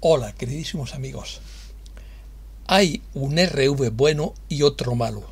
Hola, queridísimos amigos. Hay un RV bueno y otro malo.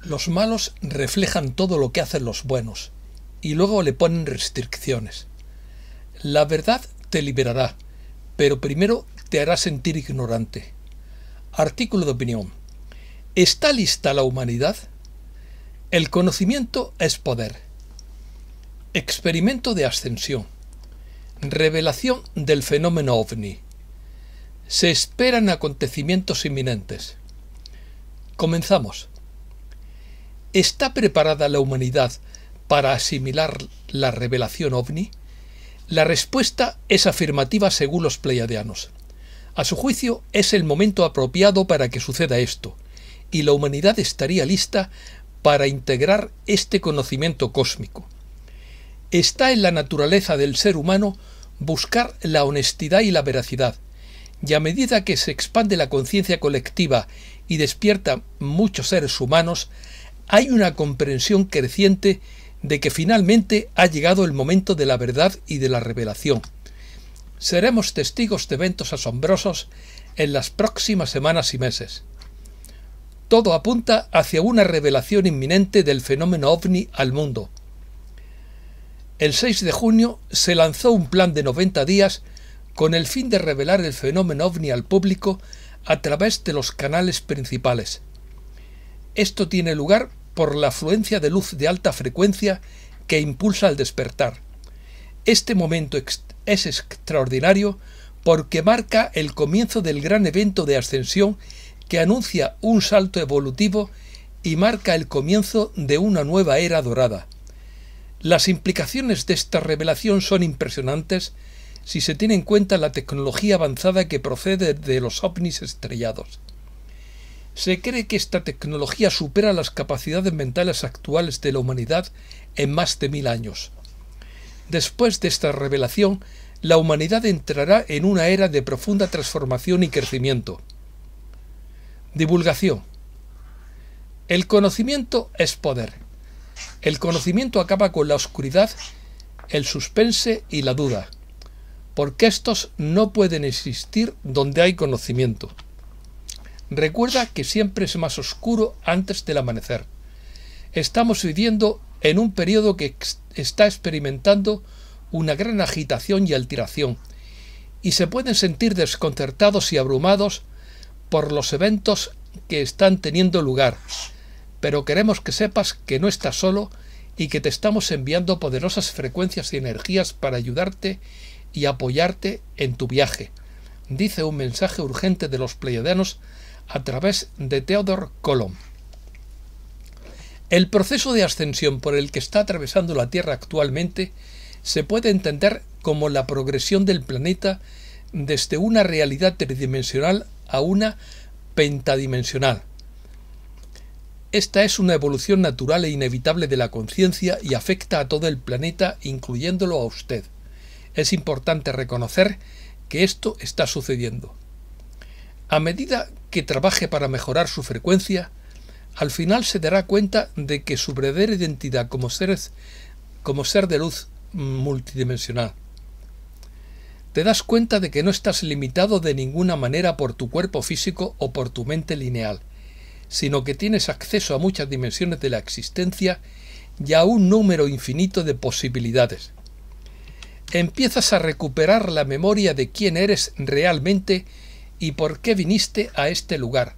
Los malos reflejan todo lo que hacen los buenos y luego le ponen restricciones. La verdad te liberará, pero primero te hará sentir ignorante. Artículo de opinión. ¿Está lista la humanidad? El conocimiento es poder. Experimento de ascensión. Revelación del fenómeno ovni. Se esperan acontecimientos inminentes. Comenzamos. ¿Está preparada la humanidad para asimilar la revelación ovni? La respuesta es afirmativa según los pleiadianos. A su juicio, es el momento apropiado para que suceda esto, y la humanidad estaría lista para integrar este conocimiento cósmico. Está en la naturaleza del ser humano buscar la honestidad y la veracidad, y a medida que se expande la conciencia colectiva y despierta muchos seres humanos, hay una comprensión creciente de que finalmente ha llegado el momento de la verdad y de la revelación. Seremos testigos de eventos asombrosos en las próximas semanas y meses. Todo apunta hacia una revelación inminente del fenómeno ovni al mundo. El 6 de junio se lanzó un plan de 90 días con el fin de revelar el fenómeno ovni al público a través de los canales principales. Esto tiene lugar por la afluencia de luz de alta frecuencia que impulsa al despertar. Este momento es extraordinario porque marca el comienzo del gran evento de ascensión que anuncia un salto evolutivo y marca el comienzo de una nueva era dorada. Las implicaciones de esta revelación son impresionantes si se tiene en cuenta la tecnología avanzada que procede de los ovnis estrellados. Se cree que esta tecnología supera las capacidades mentales actuales de la humanidad en más de mil años. Después de esta revelación, la humanidad entrará en una era de profunda transformación y crecimiento. Divulgación. El conocimiento es poder. El conocimiento acaba con la oscuridad, el suspense y la duda porque estos no pueden existir donde hay conocimiento. Recuerda que siempre es más oscuro antes del amanecer. Estamos viviendo en un periodo que está experimentando una gran agitación y alteración, y se pueden sentir desconcertados y abrumados por los eventos que están teniendo lugar, pero queremos que sepas que no estás solo y que te estamos enviando poderosas frecuencias y energías para ayudarte y apoyarte en tu viaje, dice un mensaje urgente de los pleiadianos a través de Theodor Colomb. El proceso de ascensión por el que está atravesando la Tierra actualmente se puede entender como la progresión del planeta desde una realidad tridimensional a una pentadimensional. Esta es una evolución natural e inevitable de la conciencia y afecta a todo el planeta, incluyéndolo a usted es importante reconocer que esto está sucediendo. A medida que trabaje para mejorar su frecuencia, al final se dará cuenta de que su verdadera identidad como ser, como ser de luz multidimensional. Te das cuenta de que no estás limitado de ninguna manera por tu cuerpo físico o por tu mente lineal, sino que tienes acceso a muchas dimensiones de la existencia y a un número infinito de posibilidades empiezas a recuperar la memoria de quién eres realmente y por qué viniste a este lugar.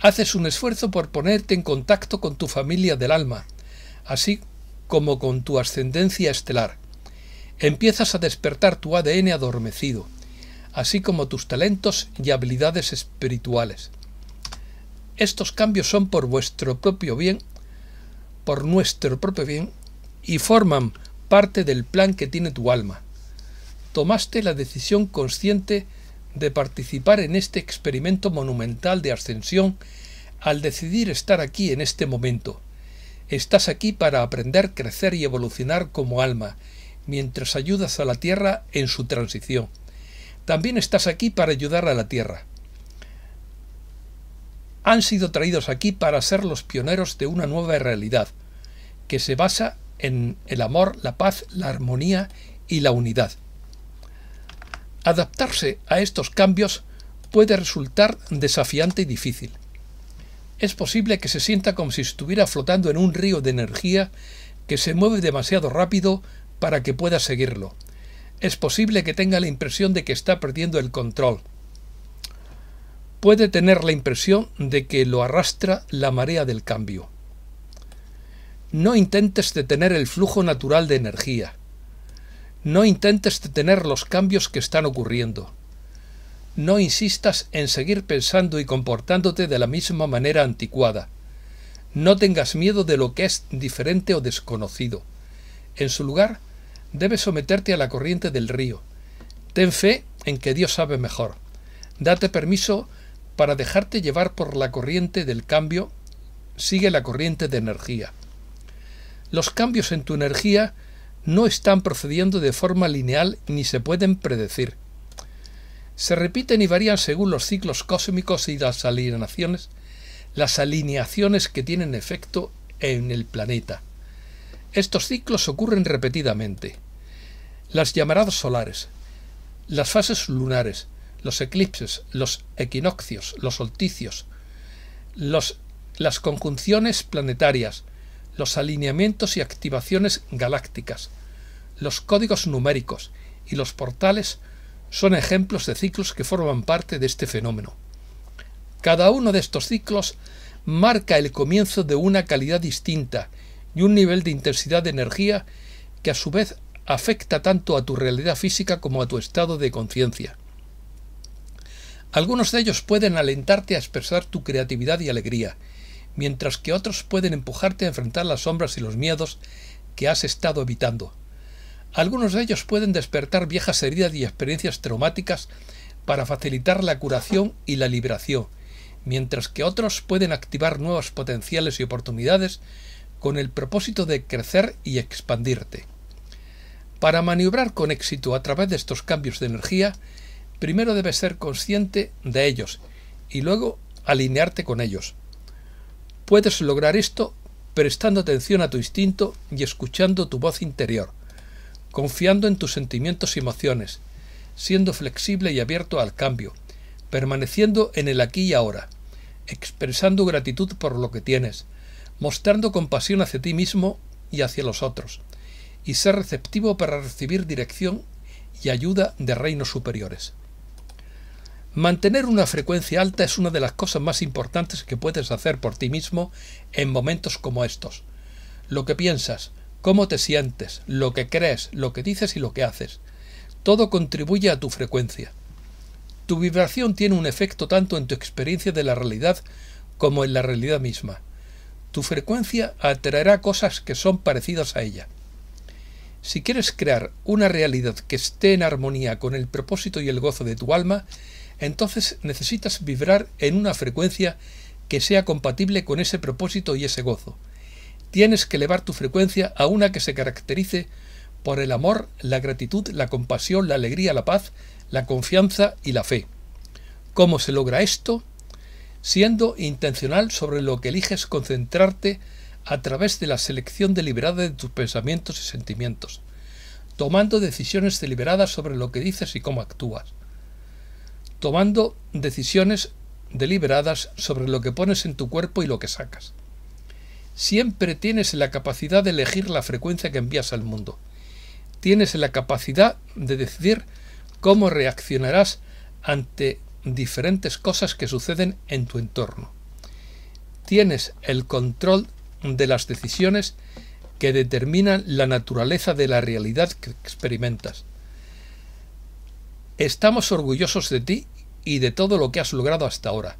Haces un esfuerzo por ponerte en contacto con tu familia del alma, así como con tu ascendencia estelar. Empiezas a despertar tu ADN adormecido, así como tus talentos y habilidades espirituales. Estos cambios son por vuestro propio bien, por nuestro propio bien, y forman parte del plan que tiene tu alma. Tomaste la decisión consciente de participar en este experimento monumental de ascensión al decidir estar aquí en este momento. Estás aquí para aprender, crecer y evolucionar como alma, mientras ayudas a la Tierra en su transición. También estás aquí para ayudar a la Tierra. Han sido traídos aquí para ser los pioneros de una nueva realidad, que se basa en el amor, la paz, la armonía y la unidad. Adaptarse a estos cambios puede resultar desafiante y difícil. Es posible que se sienta como si estuviera flotando en un río de energía que se mueve demasiado rápido para que pueda seguirlo. Es posible que tenga la impresión de que está perdiendo el control. Puede tener la impresión de que lo arrastra la marea del cambio. No intentes detener el flujo natural de energía. No intentes detener los cambios que están ocurriendo. No insistas en seguir pensando y comportándote de la misma manera anticuada. No tengas miedo de lo que es diferente o desconocido. En su lugar, debes someterte a la corriente del río. Ten fe en que Dios sabe mejor. Date permiso para dejarte llevar por la corriente del cambio. Sigue la corriente de energía. Los cambios en tu energía no están procediendo de forma lineal ni se pueden predecir. Se repiten y varían según los ciclos cósmicos y las alineaciones, las alineaciones que tienen efecto en el planeta. Estos ciclos ocurren repetidamente. Las llamaradas solares, las fases lunares, los eclipses, los equinoccios, los solsticios, las conjunciones planetarias, los alineamientos y activaciones galácticas, los códigos numéricos y los portales son ejemplos de ciclos que forman parte de este fenómeno. Cada uno de estos ciclos marca el comienzo de una calidad distinta y un nivel de intensidad de energía que a su vez afecta tanto a tu realidad física como a tu estado de conciencia. Algunos de ellos pueden alentarte a expresar tu creatividad y alegría, mientras que otros pueden empujarte a enfrentar las sombras y los miedos que has estado evitando. Algunos de ellos pueden despertar viejas heridas y experiencias traumáticas para facilitar la curación y la liberación, mientras que otros pueden activar nuevos potenciales y oportunidades con el propósito de crecer y expandirte. Para maniobrar con éxito a través de estos cambios de energía, primero debes ser consciente de ellos y luego alinearte con ellos. Puedes lograr esto prestando atención a tu instinto y escuchando tu voz interior, confiando en tus sentimientos y emociones, siendo flexible y abierto al cambio, permaneciendo en el aquí y ahora, expresando gratitud por lo que tienes, mostrando compasión hacia ti mismo y hacia los otros, y ser receptivo para recibir dirección y ayuda de reinos superiores. Mantener una frecuencia alta es una de las cosas más importantes que puedes hacer por ti mismo en momentos como estos. Lo que piensas, cómo te sientes, lo que crees, lo que dices y lo que haces. Todo contribuye a tu frecuencia. Tu vibración tiene un efecto tanto en tu experiencia de la realidad como en la realidad misma. Tu frecuencia atraerá cosas que son parecidas a ella. Si quieres crear una realidad que esté en armonía con el propósito y el gozo de tu alma, entonces necesitas vibrar en una frecuencia que sea compatible con ese propósito y ese gozo. Tienes que elevar tu frecuencia a una que se caracterice por el amor, la gratitud, la compasión, la alegría, la paz, la confianza y la fe. ¿Cómo se logra esto? Siendo intencional sobre lo que eliges concentrarte a través de la selección deliberada de tus pensamientos y sentimientos, tomando decisiones deliberadas sobre lo que dices y cómo actúas tomando decisiones deliberadas sobre lo que pones en tu cuerpo y lo que sacas. Siempre tienes la capacidad de elegir la frecuencia que envías al mundo. Tienes la capacidad de decidir cómo reaccionarás ante diferentes cosas que suceden en tu entorno. Tienes el control de las decisiones que determinan la naturaleza de la realidad que experimentas. Estamos orgullosos de ti y de todo lo que has logrado hasta ahora.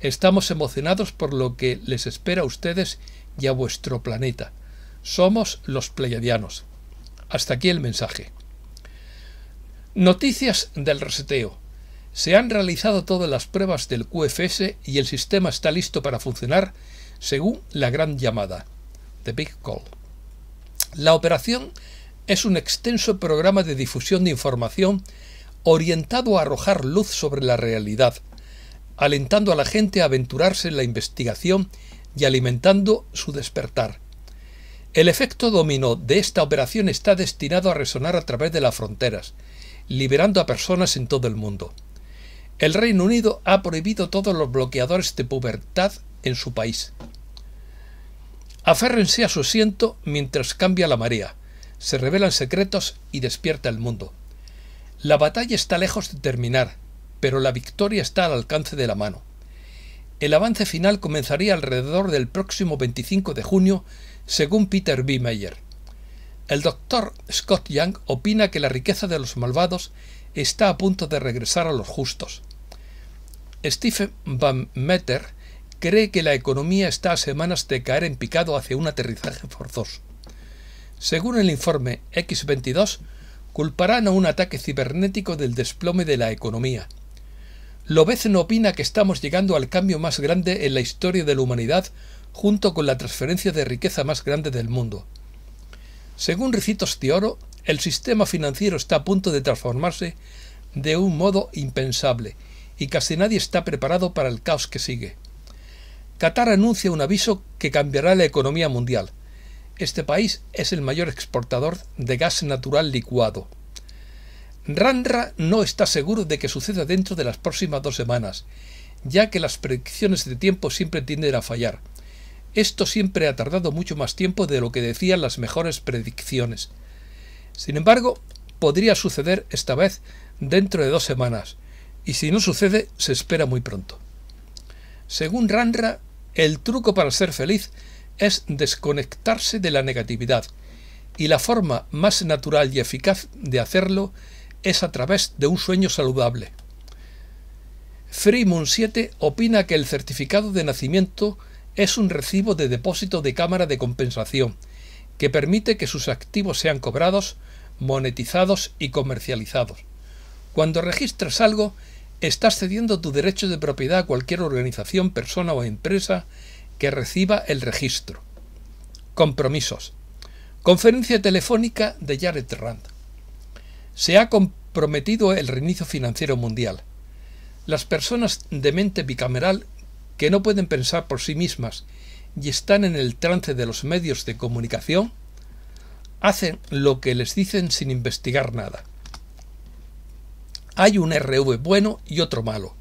Estamos emocionados por lo que les espera a ustedes y a vuestro planeta. Somos los Pleiadianos. Hasta aquí el mensaje. Noticias del reseteo. Se han realizado todas las pruebas del QFS y el sistema está listo para funcionar según la gran llamada, The Big Call. La operación es un extenso programa de difusión de información orientado a arrojar luz sobre la realidad, alentando a la gente a aventurarse en la investigación y alimentando su despertar. El efecto dominó de esta operación está destinado a resonar a través de las fronteras, liberando a personas en todo el mundo. El Reino Unido ha prohibido todos los bloqueadores de pubertad en su país. Aférrense a su asiento mientras cambia la marea, se revelan secretos y despierta el mundo. La batalla está lejos de terminar, pero la victoria está al alcance de la mano. El avance final comenzaría alrededor del próximo 25 de junio, según Peter B. Meyer. El doctor Scott Young opina que la riqueza de los malvados está a punto de regresar a los justos. Stephen Van Meter cree que la economía está a semanas de caer en picado hacia un aterrizaje forzoso. Según el informe X22, culparán a un ataque cibernético del desplome de la economía. no opina que estamos llegando al cambio más grande en la historia de la humanidad junto con la transferencia de riqueza más grande del mundo. Según Ricitos oro, el sistema financiero está a punto de transformarse de un modo impensable y casi nadie está preparado para el caos que sigue. Qatar anuncia un aviso que cambiará la economía mundial. Este país es el mayor exportador de gas natural licuado. Randra no está seguro de que suceda dentro de las próximas dos semanas, ya que las predicciones de tiempo siempre tienden a fallar. Esto siempre ha tardado mucho más tiempo de lo que decían las mejores predicciones. Sin embargo, podría suceder esta vez dentro de dos semanas, y si no sucede, se espera muy pronto. Según Randra, el truco para ser feliz es desconectarse de la negatividad, y la forma más natural y eficaz de hacerlo es a través de un sueño saludable. Freemun 7 opina que el certificado de nacimiento es un recibo de depósito de cámara de compensación, que permite que sus activos sean cobrados, monetizados y comercializados. Cuando registras algo, estás cediendo tu derecho de propiedad a cualquier organización, persona o empresa que reciba el registro. Compromisos. Conferencia telefónica de Jared Rand. Se ha comprometido el reinicio financiero mundial. Las personas de mente bicameral que no pueden pensar por sí mismas y están en el trance de los medios de comunicación hacen lo que les dicen sin investigar nada. Hay un RV bueno y otro malo.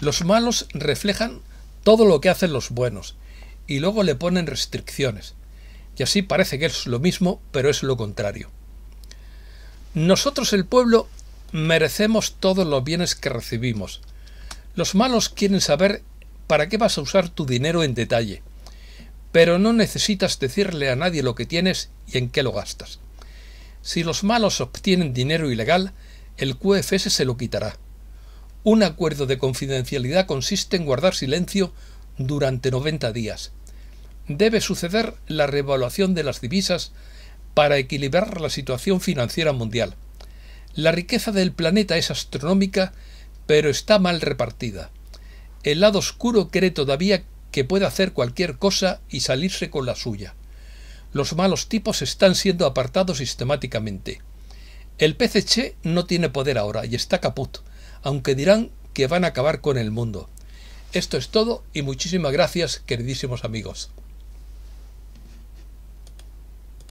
Los malos reflejan todo lo que hacen los buenos y luego le ponen restricciones. Y así parece que es lo mismo, pero es lo contrario. Nosotros el pueblo merecemos todos los bienes que recibimos. Los malos quieren saber para qué vas a usar tu dinero en detalle, pero no necesitas decirle a nadie lo que tienes y en qué lo gastas. Si los malos obtienen dinero ilegal, el QFS se lo quitará. Un acuerdo de confidencialidad consiste en guardar silencio durante 90 días debe suceder la revaluación de las divisas para equilibrar la situación financiera mundial. La riqueza del planeta es astronómica, pero está mal repartida. El lado oscuro cree todavía que puede hacer cualquier cosa y salirse con la suya. Los malos tipos están siendo apartados sistemáticamente. El PCC no tiene poder ahora y está caput, aunque dirán que van a acabar con el mundo. Esto es todo y muchísimas gracias, queridísimos amigos.